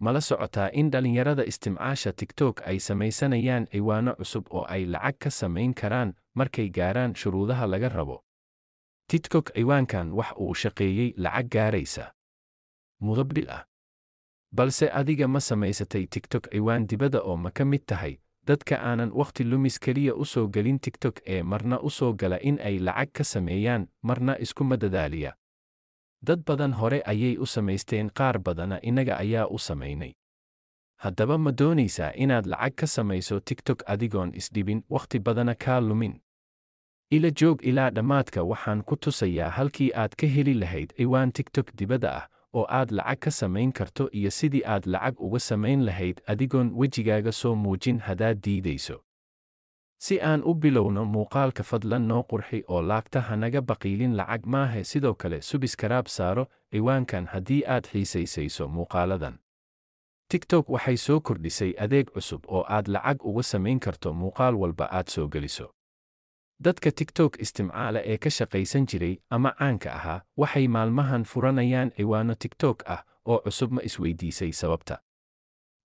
ma la socotaa in dhallinyarada istimcaasha tiktok ay samaysanayaan ciwaano cusub oo ay lacag ka samayn karaan markay gaaraan shuruudaha laga rabo tidkok ciwaankan wax uu shaqeeyey lacag gaaraysa mudabbil ah balse adiga ma samaysatay tigtok ciwaan dibadda oo ma ka mid tahay dadka aanan wakhti lumis keliya u soo gelin tiktok ee marna u soo gala in ay lacag ka sameeyaan marna isku madadaaliya dad badan hore ayay u samaysteen qaar badana innaga ayaa u samaynay haddaba ma doonaysaa inaad lacag ka samayso tiktok adigoon isdhibin wakhti badana kaa lumin ila joog ilaa dhammaadka waxaan ku tusayaa halkii aad ka heli lahayd ciwaan tiktok dibadda ah oo aad lacag ka samayn karto iyo sidii aad lacag uga samayn lahayd adigoon wejigaaga soo muujin haddaad diidayso si aan u bilowno muuqaalka fadlan noo qurxi oo laagta hanaga baqiilin lacag maahe sidoo kale subiskaraab saaro ciwaankan haddii aad xiisaysayso muuqaaladan tiktok waxay soo kordhisay adeeg cusub oo aad lacag uga samayn karto muuqaal walba aad soo geliso dadka tiktok istimcaala ee ka shaqaysan jiray ama caanka ahaa waxay maalmahan furanayaan ciwaanno tiktok ah oo cusub ma isweydiisay sababta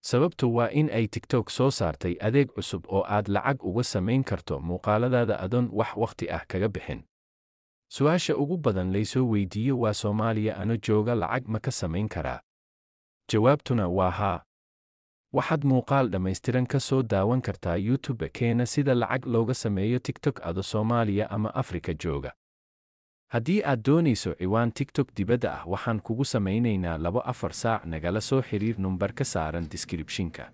sababtu waa in ay tiktok soo saartay adeeg cusub oo aad lacag uga samayn karto muuqaaladaada adoon wax wakhti ah kaga bixin su'aasha ugu badan laysoo weydiiyo waa soomaaliya ano jooga lacag ma ka samayn karaa jawaabtuna waa haa waxaad muuqaal dhammaystiran ka soo daawan kartaa youtube keena sida lacag looga sameeyo tiktok ado soomaaliya ama afrika jooga haddii aad doonayso ciwaan tiktok dibadda ah waxaan kugu samaynaynaa labo afar saac nagala soo xiriir numbar ka saaran diskribshinka